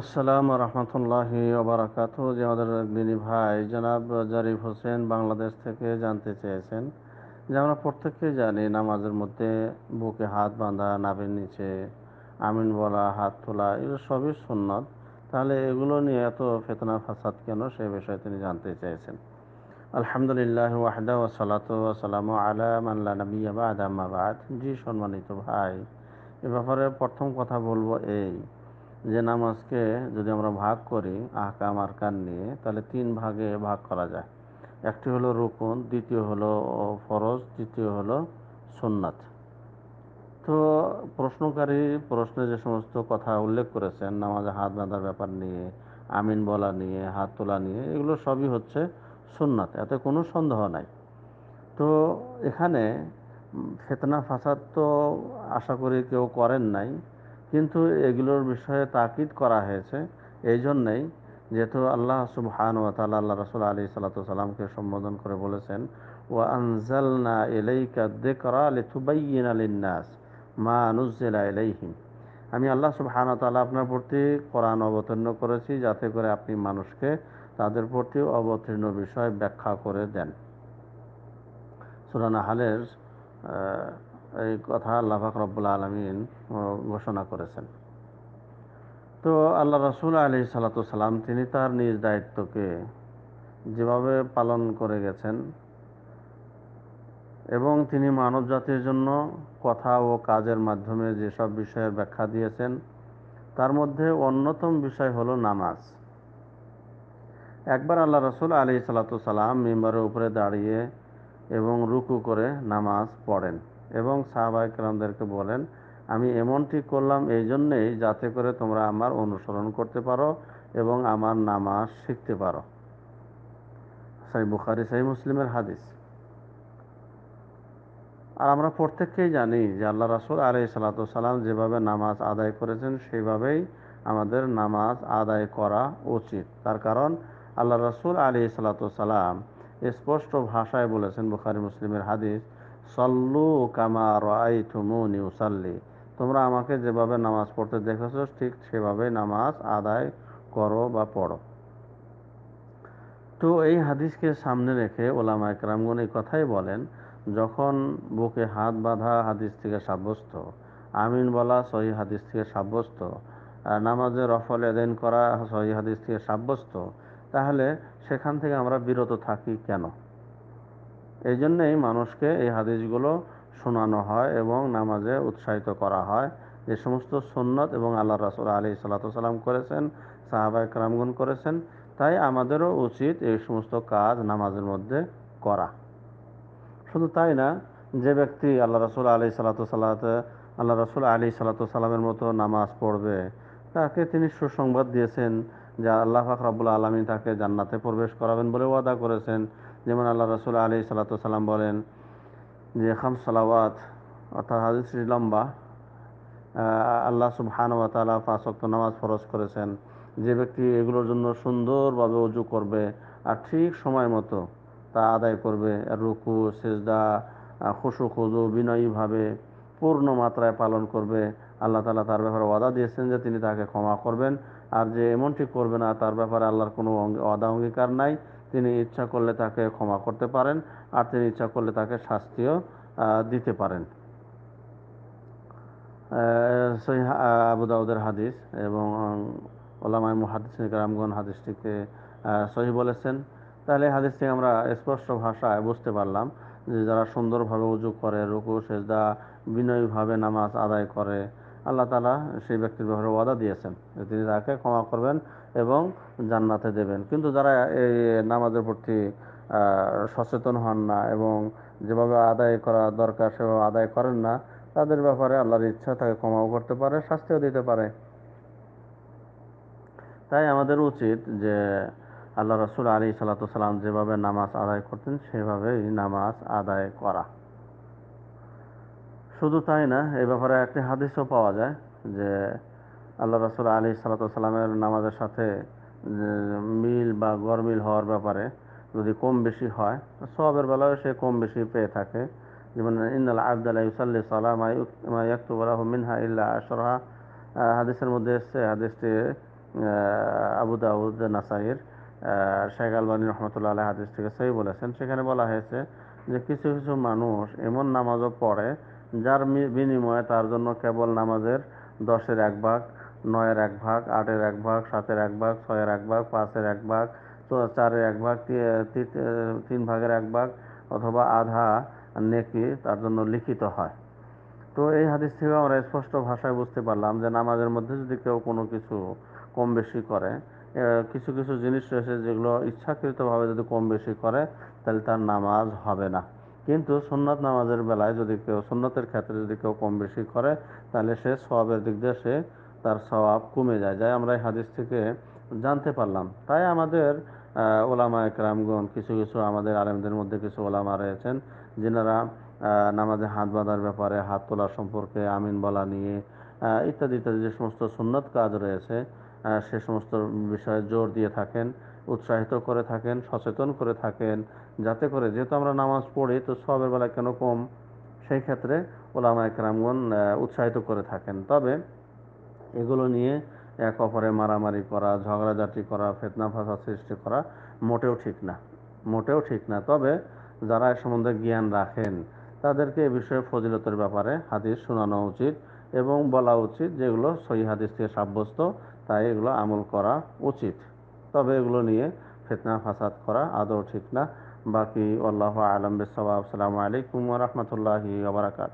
আসসালাম রহমতুল্লাহ ওবরাকাত যে আমাদের দিনী ভাই জনাব জারিফ হোসেন বাংলাদেশ থেকে জানতে চেয়েছেন যে আমরা প্রত্যেকেই জানি নামাজের মধ্যে বুকে হাত বাঁধা নাভের নিচে আমিন বলা হাত তোলা এগুলো সবই সুন্নত তাহলে এগুলো নিয়ে এত ফেতনা ফাসাদ কেন সে বিষয়ে তিনি জানতে চেয়েছেন আলহামদুলিল্লাহ ওয়াহদা ওসালাত ওসালাম আলাম আল্লাহ নবী আবাদ জি সম্মানিত ভাই এ ব্যাপারে প্রথম কথা বলবো এই যে নামাজকে যদি আমরা ভাগ করি আহকাম আরকান নিয়ে তাহলে তিন ভাগে ভাগ করা যায় একটি হলো রুকুন দ্বিতীয় হলো ফরজ তৃতীয় হলো সোননাথ তো প্রশ্নকারী প্রশ্নে যে সমস্ত কথা উল্লেখ করেছেন নামাজে হাত বাঁধার ব্যাপার নিয়ে আমিন বলা নিয়ে হাত তোলা নিয়ে এগুলো সবই হচ্ছে সুন্নাত এতে কোনো সন্দেহ নাই তো এখানে ফেতনা ফাসাদ তো আশা করি কেউ করেন নাই কিন্তু এগুলোর বিষয়ে তাকিদ করা হয়েছে এই জন্যেই যেহেতু আল্লাহ সুবহান ও তালা আল্লাহ রসুল আলী সাল্লাতামকে সম্বোধন করে বলেছেন ও আনজালনা এলাইকা দেকরা লিথুবাইন আলিন্নাস মা নুজ্জেলা এলাইহিম আমি আল্লাহ সুবহান তালা আপনার প্রতি কোরআন অবতীর্ণ করেছি যাতে করে আপনি মানুষকে তাদের প্রতি অবতীর্ণ বিষয় ব্যাখ্যা করে দেন সুরানা হালের এই কথা আল্লাহ রব্বুল আলমিন ঘোষণা করেছেন তো আল্লাহ রসুল আলী সালাতাম তিনি তার নিজ দায়িত্বকে যেভাবে পালন করে গেছেন এবং তিনি মানব জাতির জন্য কথা ও কাজের মাধ্যমে যেসব বিষয়ের ব্যাখ্যা দিয়েছেন তার মধ্যে অন্যতম বিষয় হলো নামাজ একবার আল্লাহ রসুল আলী সালাতাম মেম্বারের উপরে দাঁড়িয়ে এবং রুকু করে নামাজ পড়েন এবং সাহাবাহিক রামদেরকে বলেন আমি এমনটি করলাম এই জন্যেই যাতে করে তোমরা আমার অনুসরণ করতে পারো এবং আমার নামাজ শিখতে পারো সাই বুখারি সাই মুসলিমের হাদিস আর আমরা প্রত্যেককেই জানি যে আল্লাহ রাসুল এই সালাতাম যেভাবে নামাজ আদায় করেছেন সেইভাবেই আমাদের নামাজ আদায় করা উচিত তার কারণ আল্লাহ রাসুল আলি সালাতাম স্পষ্ট ভাষায় বলেছেন বুখারি মুসলিমের হাদিস সল্লু কামা রাই থুমুনি তোমরা আমাকে যেভাবে নামাজ পড়তে দেখেছ ঠিক সেভাবে নামাজ আদায় করো বা পড়ো তো এই হাদিসকে সামনে রেখে ওলামা একরামগণ এই কথাই বলেন যখন বুকে হাত বাঁধা হাদিস থেকে সাব্যস্ত আমিন বলা সহি হাদিস থেকে সাব্যস্ত নামাজে রফল এদেন করা সহি হাদিস থেকে সাব্যস্ত তাহলে সেখান থেকে আমরা বিরত থাকি কেন এই জন্যেই মানুষকে এই হাদিসগুলো শোনানো হয় এবং নামাজে উৎসাহিত করা হয় যে সমস্ত সন্ন্যত এবং আল্লাহ রাসুল আলী সাল্লাম করেছেন সাহাবা ক্রামগুন করেছেন তাই আমাদেরও উচিত এই সমস্ত কাজ নামাজের মধ্যে করা শুধু তাই না যে ব্যক্তি আল্লাহ রাসুল আলী সাল্লাত আল্লাহ রাসুল আলী সাল্লামের মতো নামাজ পড়বে তাকে তিনি সুসংবাদ দিয়েছেন যে আল্লাহ ফাকরাবুল আলমী তাকে জান্নাতে প্রবেশ করাবেন বলে ওয়াদা করেছেন যেমন আল্লাহ রসুল আলী সাল্লাম বলেন যে খাম সালাওয়াত অর্থাৎ শ্রী লম্বা আল্লাহ সুবহান ওয়া তালা পাঁচক্ত নামাজ ফরজ করেছেন যে ব্যক্তি এগুলোর জন্য সুন্দরভাবে অজু করবে আর ঠিক সময় মতো তা আদায় করবে রুকু সেজদা খুশু খুজু বিনয়ীভাবে পূর্ণ মাত্রায় পালন করবে আল্লাহ তালা তার ব্যাপারে ওয়াদা দিয়েছেন যে তিনি তাকে ক্ষমা করবেন আর যে এমনটি করবে না তার ব্যাপারে আল্লাহর কোনো অদা অঙ্গীকার নাই তিনি ইচ্ছা করলে তাকে ক্ষমা করতে পারেন আর তিনি ইচ্ছা করলে তাকে শাস্তিও দিতে পারেন সেই আবুদাউদের হাদিস এবং ওলামাই মুহাদিস গ্রামগণ হাদিসটিকে সহি বলেছেন তাহলে হাদিস থেকে আমরা স্পষ্ট ভাষায় বুঝতে পারলাম যে যারা সুন্দরভাবে উজু করে রুকু সেজদা বিনয়ীভাবে নামাজ আদায় করে আল্লাহ তালা সেই ব্যক্তির ব্যাপারে ওয়াদা দিয়েছেন যে তিনি তাকে ক্ষমা করবেন এবং জান্নাতে দেবেন কিন্তু যারা এই নামাজের প্রতি সচেতন হন না এবং যেভাবে আদায় করা দরকার সেভাবে আদায় করেন না তাদের ব্যাপারে আল্লাহর ইচ্ছা তাকে ক্ষমাও করতে পারে শাস্তিও দিতে পারে তাই আমাদের উচিত যে আল্লাহ রসুল আলী সাল্লা সাল্লাম যেভাবে নামাজ আদায় করতেন সেভাবেই নামাজ আদায় করা শুধু তাই না এ ব্যাপারে একটি হাদিসও পাওয়া যায় যে আল্লাহ রসুল আলী সালাতামের নামাজের সাথে মিল বা গরমিল হওয়ার ব্যাপারে যদি কম বেশি হয় সবের বেলায় সে কম বেশি পেয়ে থাকে যেমন ইন্দাল আবদাল্লাহ ইউসাল্লি সালামায়ুক্তুবাহ মিনহা ইল্লা আশরহা হাদিসের মধ্যে এসছে হাদিসটি আবু দাউদ নাসাহির শেখ আলবানী রহমতুল্লাহ হাদিস থেকে সেই বলেছেন সেখানে বলা হয়েছে যে কিছু কিছু মানুষ এমন নামাজও পড়ে যার বিনিময়ে তার জন্য কেবল নামাজের দশের এক ভাগ নয়ের এক ভাগ আটের এক ভাগ সাতের এক ভাগ ছয়ের এক ভাগ পাঁচের এক ভাগ চারের এক ভাগ তিন ভাগের এক ভাগ অথবা আধা নেকি তার জন্য লিখিত হয় তো এই হাদিস থেকে আমরা স্পষ্ট ভাষায় বুঝতে পারলাম যে নামাজের মধ্যে যদি কেউ কোনো কিছু কম বেশি করে কিছু কিছু জিনিস রয়েছে যেগুলো ইচ্ছাকৃতভাবে যদি কম বেশি করে তাহলে তার নামাজ হবে না কিন্তু সুন্নাত নামাজের বেলায় যদি কেউ সুন্নাতের ক্ষেত্রে যদি কেউ কম বেশি করে তাহলে সে স্বভাবের দিক দিয়ে সে তার স্বভাব কমে যায় যাই আমরা এই হাদিস থেকে জানতে পারলাম তাই আমাদের ওলামা একরামগণ কিছু কিছু আমাদের আলেমদের মধ্যে কিছু ওলামা রয়েছেন যেনারা নামাজে হাত বাঁধার ব্যাপারে হাত তোলা সম্পর্কে আমিন বলা নিয়ে ইত্যাদি ইত্যাদি যে সমস্ত সুন্নত কাজ রয়েছে সে সমস্ত বিষয়ে জোর দিয়ে থাকেন উৎসাহিত করে থাকেন সচেতন করে থাকেন যাতে করে যেহেতু আমরা নামাজ পড়ি তো সবের বেলা কেন কম সেই ক্ষেত্রে ওলামা একরামগণ উৎসাহিত করে থাকেন তবে এগুলো নিয়ে এক অপরে মারামারি করা ঝগড়াঝাটি করা ফেতনা ফাঁসা সৃষ্টি করা মোটেও ঠিক না মোটেও ঠিক না তবে যারা এ সম্বন্ধে জ্ঞান রাখেন তাদেরকে এ বিষয়ে ফজিলতের ব্যাপারে হাদিস শোনানো উচিত এবং বলা উচিত যেগুলো সহি হাদিস থেকে সাব্যস্ত তাই এগুলো আমল করা উচিত তবে এগুলো নিয়ে ফেতনা ফাসাদ করা আদৌ ঠিক না বাকি আল্লাহ আলম বিসবাব আলাইকুম রহমতুল্লাহি আবরাকাত